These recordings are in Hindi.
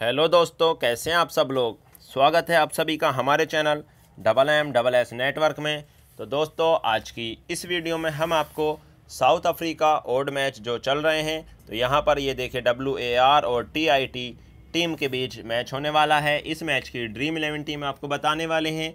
हेलो दोस्तों कैसे हैं आप सब लोग स्वागत है आप सभी का हमारे channel double M double S network में तो दोस्तों आज की इस वीडियो में हम आपको साउथ अफ्रीका ओड मैच जो चल रहे हैं तो यहाँ पर ये देखें डब्ल्यू ए आर और टी आई टी टीम के बीच मैच होने वाला है इस मैच की ड्रीम इलेवन टीम आपको बताने वाले हैं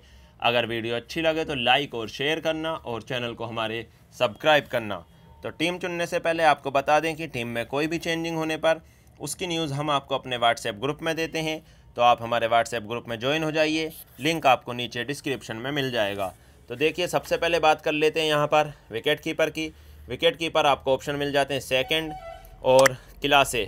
अगर वीडियो अच्छी लगे तो लाइक और शेयर करना और चैनल को हमारे सब्सक्राइब करना तो टीम चुनने से पहले आपको बता दें कि टीम में कोई भी चेंजिंग होने पर उसकी न्यूज़ हम आपको अपने व्हाट्सएप ग्रुप में देते हैं तो आप हमारे व्हाट्सएप ग्रुप में ज्वाइन हो जाइए लिंक आपको नीचे डिस्क्रिप्शन में मिल जाएगा तो देखिए सबसे पहले बात कर लेते हैं यहाँ पर विकेट कीपर की विकेट कीपर आपको ऑप्शन मिल जाते हैं सेकंड और क्लासे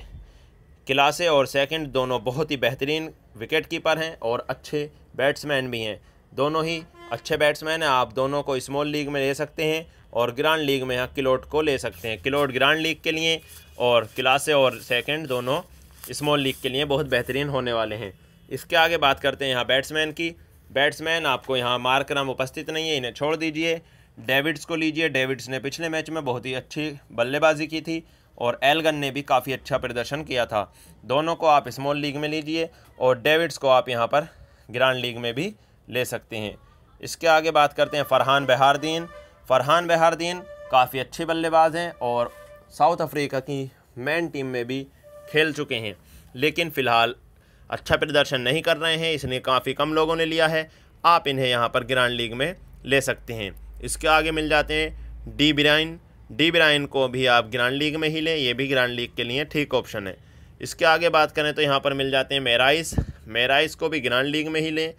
क्लासे और सेकंड दोनों बहुत ही बेहतरीन विकेट कीपर हैं और अच्छे बैट्समैन भी हैं दोनों ही अच्छे बैट्समैन हैं आप दोनों को स्मॉल लीग में ले सकते हैं और ग्रांड लीग में यहाँ किलोट को ले सकते हैं किलोट ग्रांड लीग के लिए और क्लास ए और सेकंड दोनों स्मॉल लीग के लिए बहुत बेहतरीन होने वाले हैं इसके आगे बात करते हैं यहाँ बैट्समैन की बैट्समैन आपको यहाँ मार्क नाम उपस्थित नहीं है इन्हें छोड़ दीजिए डेविड्स को लीजिए डेविड्स ने पिछले मैच में बहुत ही अच्छी बल्लेबाजी की थी और एलगन ने भी काफ़ी अच्छा प्रदर्शन किया था दोनों को आप स्मॉल लीग में लीजिए और डेविड्स को आप यहाँ पर ग्रांड लीग में भी ले सकते हैं इसके आगे बात करते हैं फरहान बहारदीन फरहान बहारदीन काफ़ी अच्छे बल्लेबाज हैं और साउथ अफ्रीका की मैन टीम में भी खेल चुके हैं लेकिन फ़िलहाल अच्छा प्रदर्शन नहीं कर रहे हैं इसलिए काफ़ी कम लोगों ने लिया है आप इन्हें यहाँ पर ग्रांड लीग में ले सकते हैं इसके आगे मिल जाते हैं डी ब्राइन डी ब्राइन को भी आप ग्रांड लीग में ही लें ये भी ग्रांड लीग के लिए ठीक ऑप्शन है इसके आगे बात करें तो यहाँ पर मिल जाते हैं मेराइस मेराइस को भी ग्रांड लीग में ही लें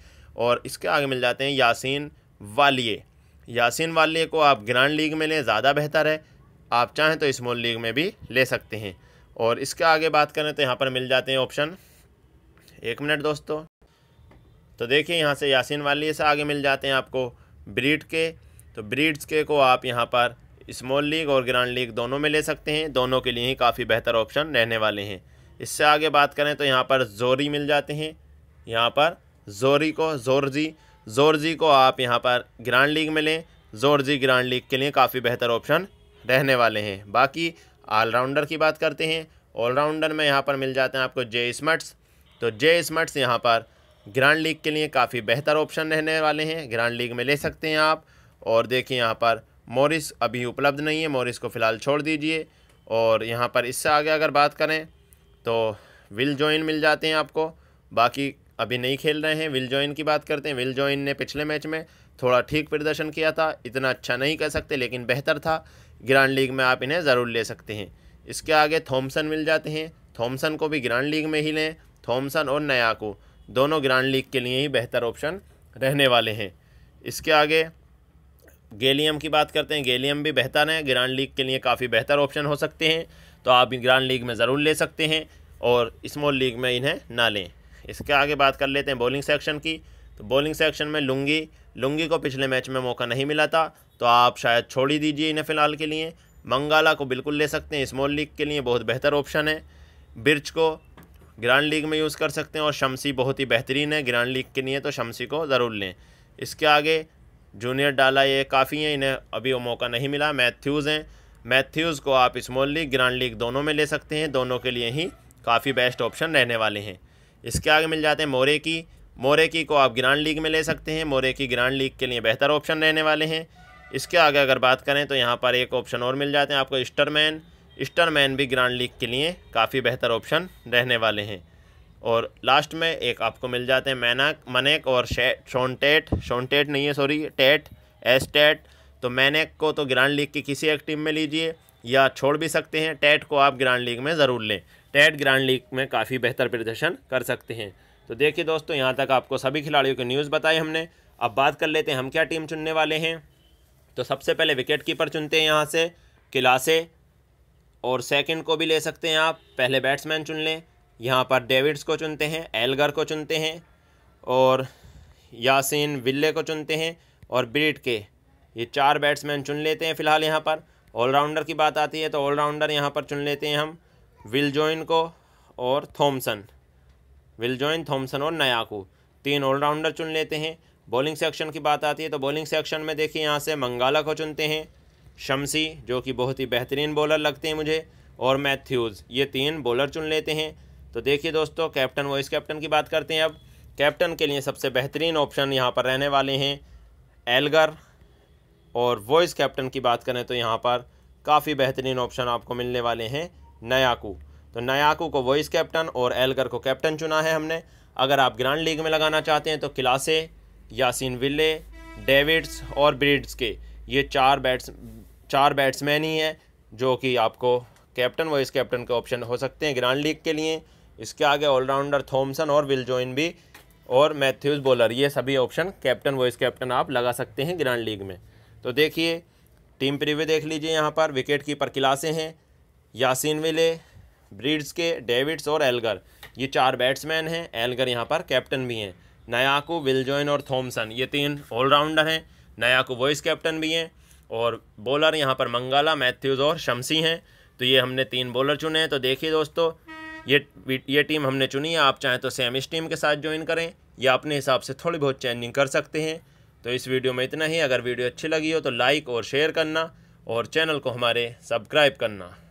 और इसके आगे मिल जाते हैं यासिन वालिए यासिन वालिए को आप ग्रांड लीग में लें ज़्यादा बेहतर है आप चाहें तो स्मॉल लीग में भी ले सकते हैं और इसके आगे बात करें तो यहाँ पर मिल जाते हैं ऑप्शन एक मिनट दोस्तों तो देखिए यहाँ से यासिन वाली से आगे मिल जाते हैं आपको ब्रीड के तो ब्रीड्स के को आप यहाँ पर स्मॉल लीग और ग्रैंड लीग दोनों में ले सकते हैं दोनों के लिए ही काफ़ी बेहतर ऑप्शन रहने वाले हैं इससे आगे बात करें तो यहाँ पर जोरी मिल जाते हैं यहाँ पर जोरी को जोरजी जोरजी को आप यहाँ पर ग्रैंड लीग में लें जोरजी ग्रैंड लीग के लिए काफ़ी बेहतर ऑप्शन रहने वाले हैं बाकी ऑलराउंडर की बात करते हैं ऑलराउंडर में यहाँ पर मिल जाते हैं आपको जे स्मट्स तो जे स्मट्स यहाँ पर ग्रांड लीग के लिए काफ़ी बेहतर ऑप्शन रहने वाले हैं ग्रांड लीग में ले सकते हैं आप और देखिए यहाँ पर मोरिस अभी उपलब्ध नहीं है मोरिस को फ़िलहाल छोड़ दीजिए और यहाँ पर इससे आगे अगर बात करें तो विल जॉइन मिल जाते हैं आपको बाकी अभी नहीं खेल रहे हैं विल जॉइन की बात करते हैं विल जॉइन ने पिछले मैच में थोड़ा ठीक प्रदर्शन किया था इतना अच्छा नहीं कह सकते लेकिन बेहतर था ग्रैंड लीग में आप इन्हें ज़रूर ले सकते हैं इसके आगे थॉमसन मिल जाते हैं थॉमसन को भी ग्रैंड लीग में ही लें थॉमसन और नया को दोनों ग्रैंड लीग के लिए ही बेहतर ऑप्शन रहने वाले हैं इसके आगे गेलियम की बात करते हैं गेलियम भी बेहतर हैं ग्रैंड लीग के लिए काफ़ी बेहतर ऑप्शन हो सकते हैं तो आप ग्रैंड लीग में ज़रूर ले सकते हैं और स्मॉल लीग में इन्हें ना लें इसके आगे बात कर लेते हैं बॉलिंग सेक्शन की तो बॉलिंग सेक्शन में लुंगी लुंगी को पिछले मैच में मौका नहीं मिला था तो आप शायद छोड़ ही दीजिए इन्हें फ़िलहाल के लिए मंगाला को बिल्कुल ले सकते हैं स्मॉल लीग के लिए बहुत बेहतर ऑप्शन है बिर्च को ग्रैंड लीग में यूज़ कर सकते हैं और शमसी बहुत ही बेहतरीन है ग्रैंड लीग के लिए तो शमसी को ज़रूर लें इसके आगे जूनियर डाला ये काफ़ी हैं इन्हें अभी वो मौका नहीं मिला मैथ्यूज़ हैं मैथ्यूज़ को आप स्मॉल लीग ग्रैंड लीग दोनों में ले सकते हैं दोनों के लिए ही काफ़ी बेस्ट ऑप्शन रहने वाले हैं इसके आगे मिल जाते हैं मोरे की मोरेकी को आप ग्रांड लीग में ले सकते हैं मोरेकी ग्रांड लीग के लिए बेहतर ऑप्शन रहने वाले हैं इसके आगे अगर बात करें तो यहाँ पर एक ऑप्शन और मिल जाते हैं आपको स्टरमैन स्टरमैन भी ग्रांड लीग के लिए काफ़ी बेहतर ऑप्शन रहने वाले हैं और लास्ट में एक आपको मिल जाते हैं मैनक मनेक और शोनटेट शोनटेट नहीं है सॉरी टेट एस टेट तो मैनेक को तो ग्रांड लीग की किसी एक टीम में लीजिए या छोड़ भी सकते हैं टेट को आप ग्रांड लीग में ज़रूर लें टेट ग्रांड लीग में काफ़ी बेहतर प्रदर्शन कर सकते हैं तो देखिए दोस्तों यहाँ तक आपको सभी खिलाड़ियों की न्यूज़ बताई हमने अब बात कर लेते हैं हम क्या टीम चुनने वाले हैं तो सबसे पहले विकेट कीपर चुनते हैं यहाँ से किलासे और सेकंड को भी ले सकते हैं आप पहले बैट्समैन चुन लें यहाँ पर डेविड्स को चुनते हैं एलगर को चुनते हैं और यासिन विल्ले को चुनते हैं और ब्रिट के ये चार बैट्समैन चुन लेते हैं फ़िलहाल यहाँ पर ऑलराउंडर की बात आती है तो ऑलराउंडर यहाँ पर चुन लेते हैं हम विल जॉइन को और थॉमसन विलजॉइन थॉमसन और नयाकू तीन ऑलराउंडर चुन लेते हैं बॉलिंग सेक्शन की बात आती है तो बॉलिंग सेक्शन में देखिए यहाँ से मंगाला को चुनते हैं शमसी जो कि बहुत ही बेहतरीन बॉलर लगते हैं मुझे और मैथ्यूज़ ये तीन बॉलर चुन लेते हैं तो देखिए दोस्तों कैप्टन वॉइस कैप्टन की बात करते हैं अब कैप्टन के लिए सबसे बेहतरीन ऑप्शन यहाँ पर रहने वाले हैं एलगर और वॉइस कैप्टन की बात करें तो यहाँ पर काफ़ी बेहतरीन ऑप्शन आपको मिलने वाले हैं नयाकू तो नयाकू को वॉइस कैप्टन और एलगर को कैप्टन चुना है हमने अगर आप ग्रैंड लीग में लगाना चाहते हैं तो क्लासे यासिन विले डेविड्स और ब्रिड्स के ये चार बैट्स चार बैट्समैन ही हैं जो कि आपको कैप्टन वाइस कैप्टन के ऑप्शन हो सकते हैं ग्रैंड लीग के लिए इसके आगे ऑलराउंडर थॉमसन और विल जोइन भी और मैथ्यूज़ बॉलर ये सभी ऑप्शन कैप्टन वाइस कैप्टन आप लगा सकते हैं ग्रैंड लीग में तो देखिए टीम प्रिव्यू देख लीजिए यहाँ पर विकेट कीपर क्लासे हैं यासिन विले ब्रिड्स के डेविड्स और एल्गर ये चार बैट्समैन हैं एल्गर यहाँ पर कैप्टन भी हैं नयाकू विलजॉइन और थॉमसन ये तीन ऑलराउंडर हैं नयाकू वॉइस कैप्टन भी हैं और बॉलर यहाँ पर मंगाला मैथ्यूज़ और शमसी हैं तो ये हमने तीन बॉलर चुने हैं तो देखिए दोस्तों ये ये टीम हमने चुनी है आप चाहें तो सेम इस टीम के साथ ज्वाइन करें या अपने हिसाब से थोड़ी बहुत चेंजिंग कर सकते हैं तो इस वीडियो में इतना ही अगर वीडियो अच्छी लगी हो तो लाइक और शेयर करना और चैनल को हमारे सब्सक्राइब करना